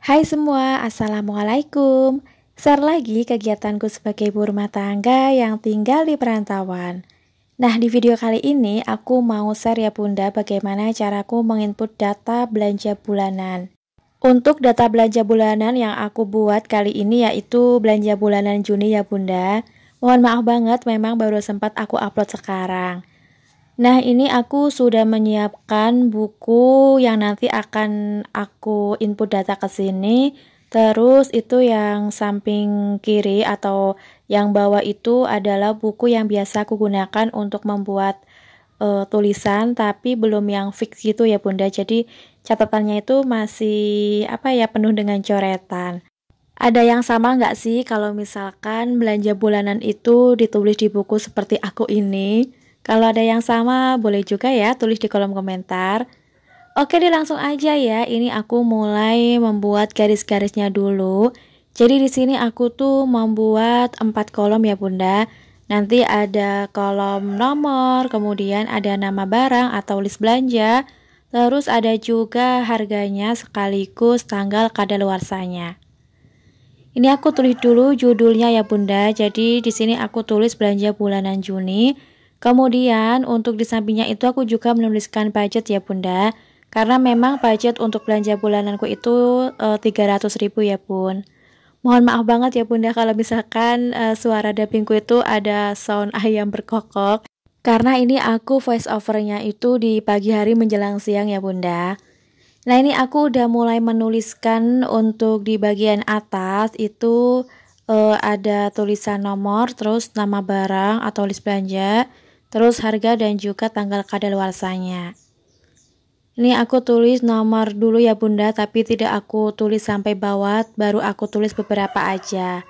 Hai semua, Assalamualaikum. Share lagi kegiatanku sebagai ibu rumah tangga yang tinggal di perantauan. Nah, di video kali ini aku mau share ya bunda bagaimana caraku menginput data belanja bulanan. Untuk data belanja bulanan yang aku buat kali ini yaitu belanja bulanan Juni ya bunda. Mohon maaf banget memang baru sempat aku upload sekarang. Nah, ini aku sudah menyiapkan buku yang nanti akan aku input data ke sini. Terus itu yang samping kiri atau yang bawah itu adalah buku yang biasa aku gunakan untuk membuat uh, tulisan tapi belum yang fix gitu ya Bunda. Jadi catatannya itu masih apa ya penuh dengan coretan. Ada yang sama nggak sih kalau misalkan belanja bulanan itu ditulis di buku seperti aku ini? Kalau ada yang sama boleh juga ya tulis di kolom komentar. Oke deh langsung aja ya, ini aku mulai membuat garis-garisnya dulu. Jadi di sini aku tuh membuat 4 kolom ya bunda. Nanti ada kolom nomor, kemudian ada nama barang atau list belanja, terus ada juga harganya sekaligus tanggal kadaluarsanya. Ini aku tulis dulu judulnya ya Bunda. Jadi di sini aku tulis belanja bulanan Juni. Kemudian untuk di sampingnya itu aku juga menuliskan budget ya bunda. Karena memang budget untuk belanja bulananku itu e, eh, 300 ribu ya bun. Mohon maaf banget ya bunda kalau misalkan e, suara dapingku itu ada sound ayam berkokok. Karena ini aku voice overnya itu di pagi hari menjelang siang ya bunda. Nah ini aku udah mulai menuliskan untuk di bagian atas itu uh, ada tulisan nomor, terus nama barang atau list belanja, terus harga dan juga tanggal kadaluarsanya. Ini aku tulis nomor dulu ya bunda, tapi tidak aku tulis sampai bawah, baru aku tulis beberapa aja.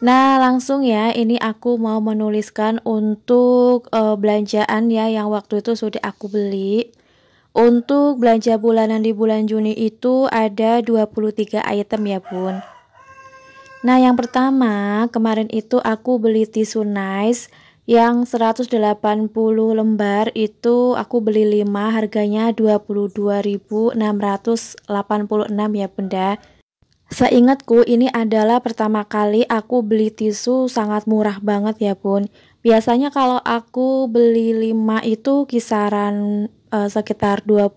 Nah langsung ya, ini aku mau menuliskan untuk uh, belanjaan ya yang waktu itu sudah aku beli. Untuk belanja bulanan di bulan Juni itu ada 23 item ya bun Nah yang pertama kemarin itu aku beli tisu nice yang 180 lembar itu aku beli 5 harganya 22.686 ya bunda Seingatku ini adalah pertama kali aku beli tisu sangat murah banget ya bun Biasanya kalau aku beli 5 itu kisaran eh, sekitar 25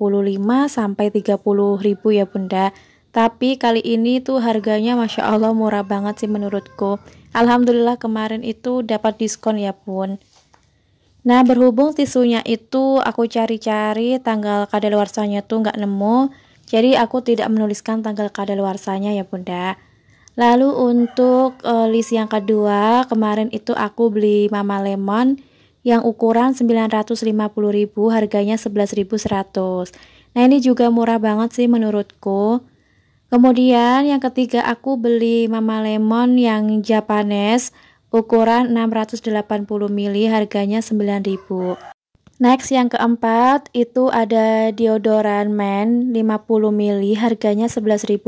sampai 30 ribu ya bunda Tapi kali ini tuh harganya Masya Allah murah banget sih menurutku Alhamdulillah kemarin itu dapat diskon ya pun. Nah berhubung tisunya itu aku cari-cari tanggal kadaluarsanya tuh nggak nemu. Jadi aku tidak menuliskan tanggal kadaluarsanya ya bunda. Lalu untuk uh, list yang kedua kemarin itu aku beli Mama Lemon yang ukuran 950.000 harganya 11.100. Nah ini juga murah banget sih menurutku. Kemudian yang ketiga aku beli Mama Lemon yang Japanese ukuran 680 ml harganya 9000 Next yang keempat itu ada deodorant men 50 ml harganya 11.600.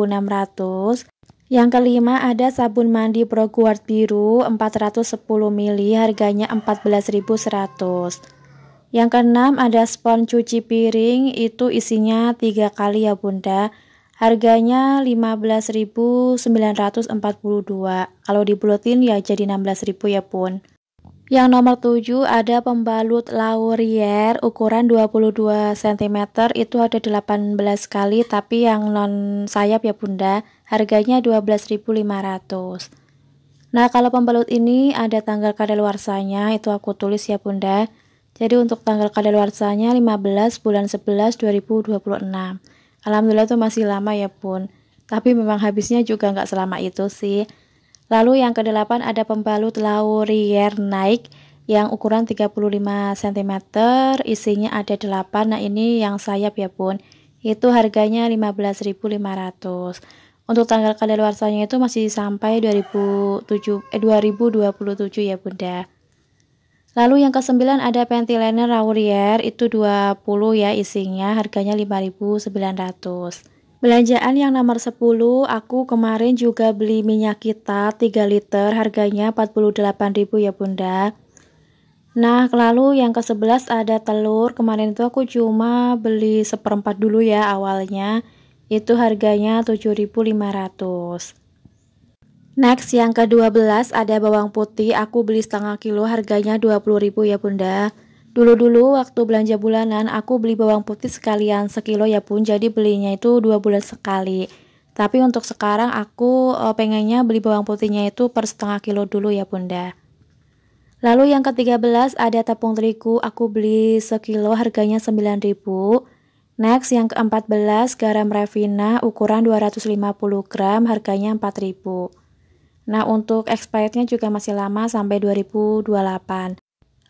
Yang kelima ada sabun mandi ProGuard biru 410 ml harganya 14.100. Yang keenam ada spons cuci piring itu isinya 3 kali ya Bunda Harganya 15.942. Kalau dibulatin ya jadi 16.000 ya pun. Yang nomor 7 ada pembalut laurier ukuran 22 cm itu ada 18 kali tapi yang non sayap ya bunda harganya 12.500 Nah kalau pembalut ini ada tanggal kadaluarsanya itu aku tulis ya bunda jadi untuk tanggal kadaluarsanya 15 bulan 11 2026 Alhamdulillah tuh masih lama ya pun. Tapi memang habisnya juga nggak selama itu sih. Lalu yang kedelapan ada pembalut laurier naik yang ukuran 35 cm, isinya ada 8. Nah, ini yang sayap ya, pun. Itu harganya 15.500. Untuk tanggal kadaluarsanya itu masih sampai 2007 eh 2027 ya, Bunda. Lalu yang ke kesembilan ada pentiliner Raurier itu 20 ya isinya harganya 5.900. Belanjaan yang nomor 10, aku kemarin juga beli minyak kita 3 liter harganya 48.000 ya bunda Nah lalu yang ke 11 ada telur kemarin itu aku cuma beli seperempat dulu ya awalnya Itu harganya 7.500 Next yang ke-12 ada bawang putih, aku beli setengah kilo harganya 20.000 ya Bunda. Dulu-dulu waktu belanja bulanan aku beli bawang putih sekalian sekilo ya pun, jadi belinya itu dua bulan sekali. Tapi untuk sekarang aku eh, pengennya beli bawang putihnya itu per setengah kilo dulu ya Bunda. Lalu yang ke-13 ada tepung terigu, aku beli sekilo harganya 9.000. Next yang ke-14 garam refina ukuran 250 gram harganya 4.000. Nah, untuk expirednya juga masih lama sampai 2028.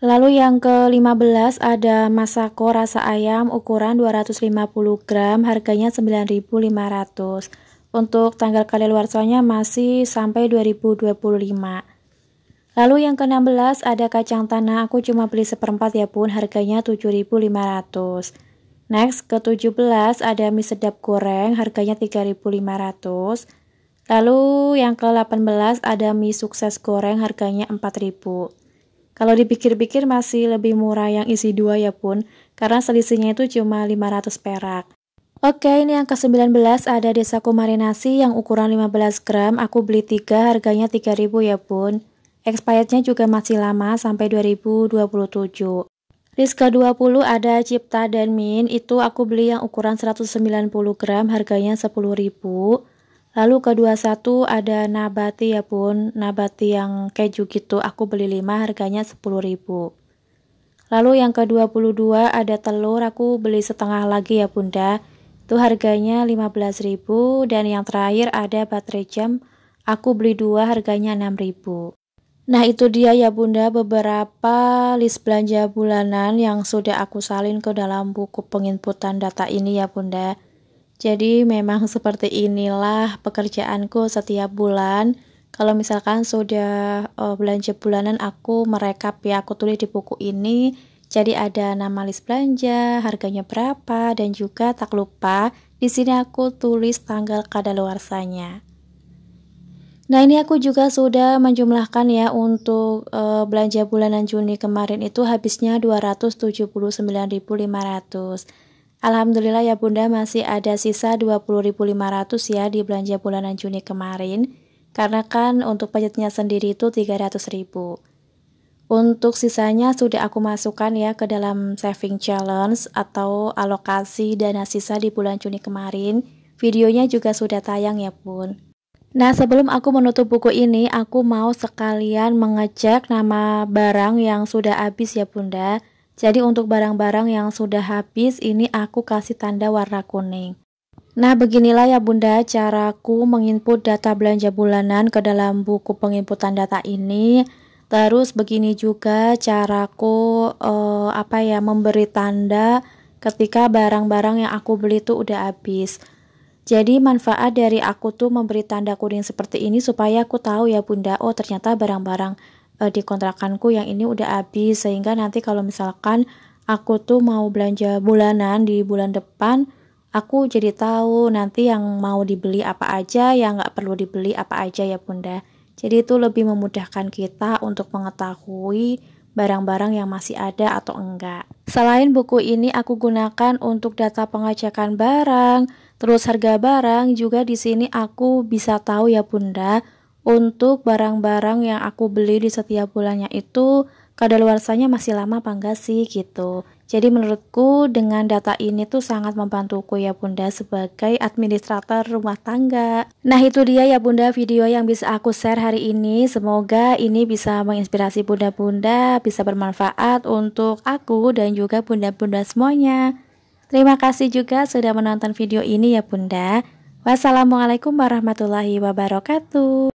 Lalu yang ke-15 ada Masako rasa ayam ukuran 250 gram, harganya 9.500. Untuk tanggal luar kali soalnya masih sampai 2025. Lalu yang ke-16 ada kacang tanah, aku cuma beli seperempat ya pun, harganya 7.500. Next, ke-17 ada mie sedap goreng, harganya 3.500. Lalu yang ke-18 ada mie sukses goreng harganya 4000 Kalau dipikir-pikir masih lebih murah yang isi dua ya pun, karena selisihnya itu cuma 500 perak. Oke, ini yang ke-19 ada desa kumarinasi yang ukuran 15 gram, aku beli 3 harganya 3000 ya pun. Expirednya juga masih lama sampai 2027. Rizka 20 ada Cipta dan Min, itu aku beli yang ukuran 190 gram harganya 10000 ribu. Lalu kedua satu ada nabati ya pun nabati yang keju gitu aku beli 5 harganya ribu. Lalu yang ke-22 ada telur aku beli setengah lagi ya bunda, itu harganya 15.000 dan yang terakhir ada baterai jam aku beli dua harganya 6.000. Nah itu dia ya bunda beberapa list belanja bulanan yang sudah aku salin ke dalam buku penginputan data ini ya bunda. Jadi memang seperti inilah pekerjaanku setiap bulan. Kalau misalkan sudah uh, belanja bulanan aku merekap ya, aku tulis di buku ini. Jadi ada nama list belanja, harganya berapa, dan juga tak lupa di sini aku tulis tanggal kadaluarsanya. Nah ini aku juga sudah menjumlahkan ya untuk e, belanja bulanan Juni kemarin itu habisnya 279.500. Alhamdulillah ya Bunda masih ada sisa 20.500 ya di belanja bulanan Juni kemarin. Karena kan untuk budgetnya sendiri itu 300.000. Untuk sisanya sudah aku masukkan ya ke dalam saving challenge atau alokasi dana sisa di bulan Juni kemarin. Videonya juga sudah tayang ya Bun. Nah, sebelum aku menutup buku ini, aku mau sekalian mengecek nama barang yang sudah habis ya Bunda. Jadi untuk barang-barang yang sudah habis ini aku kasih tanda warna kuning. Nah beginilah ya bunda caraku menginput data belanja bulanan ke dalam buku penginputan data ini Terus begini juga caraku eh, apa ya memberi tanda ketika barang-barang yang aku beli itu udah habis Jadi manfaat dari aku tuh memberi tanda kuning seperti ini supaya aku tahu ya bunda oh ternyata barang-barang uh, di kontrakanku yang ini udah habis sehingga nanti kalau misalkan aku tuh mau belanja bulanan di bulan depan aku jadi tahu nanti yang mau dibeli apa aja yang nggak perlu dibeli apa aja ya bunda jadi itu lebih memudahkan kita untuk mengetahui barang-barang yang masih ada atau enggak selain buku ini aku gunakan untuk data pengecekan barang terus harga barang juga di sini aku bisa tahu ya bunda untuk barang-barang yang aku beli di setiap bulannya itu kadaluarsanya masih lama apa enggak sih gitu. Jadi menurutku dengan data ini tuh sangat membantuku ya bunda sebagai administrator rumah tangga. Nah itu dia ya bunda video yang bisa aku share hari ini. Semoga ini bisa menginspirasi bunda-bunda, bisa bermanfaat untuk aku dan juga bunda-bunda semuanya. Terima kasih juga sudah menonton video ini ya bunda. Wassalamualaikum warahmatullahi wabarakatuh.